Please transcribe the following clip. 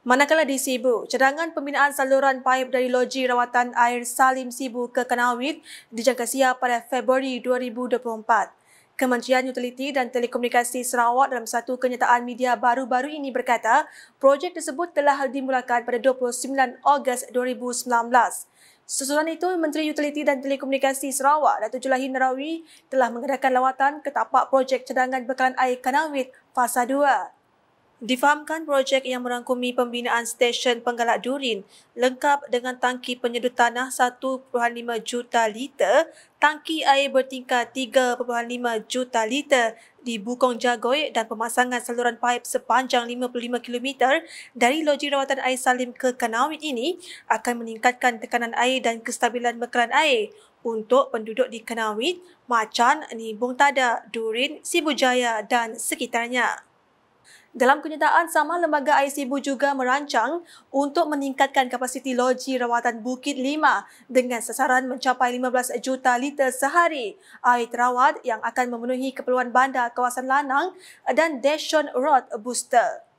Manakala di Sibu, cadangan pembinaan saluran paip dari loji rawatan air Salim Sibu ke Kenawit dijangka siap pada Februari 2024. Kementerian Utiliti dan Telekomunikasi Sarawak dalam satu kenyataan media baru-baru ini berkata, projek tersebut telah dimulakan pada 29 Ogos 2019. Susulan itu, Menteri Utiliti dan Telekomunikasi Sarawak, Datuk Julahin Narawi, telah mengadakan lawatan ke tapak projek cadangan bekalan air Kanawit fasa 2. Difahamkan projek yang merangkumi pembinaan stesen penggalak durin lengkap dengan tangki penyedut tanah 1.5 juta liter, tangki air bertingkat 3.5 juta liter di Bukong Jagoi dan pemasangan saluran paip sepanjang 55 km dari loji rawatan air salim ke Kanawit ini akan meningkatkan tekanan air dan kestabilan bekalan air untuk penduduk di Kanawit, Macan, Nibung Tada, Durin, Sibu Jaya dan sekitarnya. Dalam kenyataan sama, Lembaga Air juga merancang untuk meningkatkan kapasiti loji rawatan Bukit Lima dengan sasaran mencapai 15 juta liter sehari. Air terawat yang akan memenuhi keperluan bandar kawasan Lanang dan Deshon Road Booster.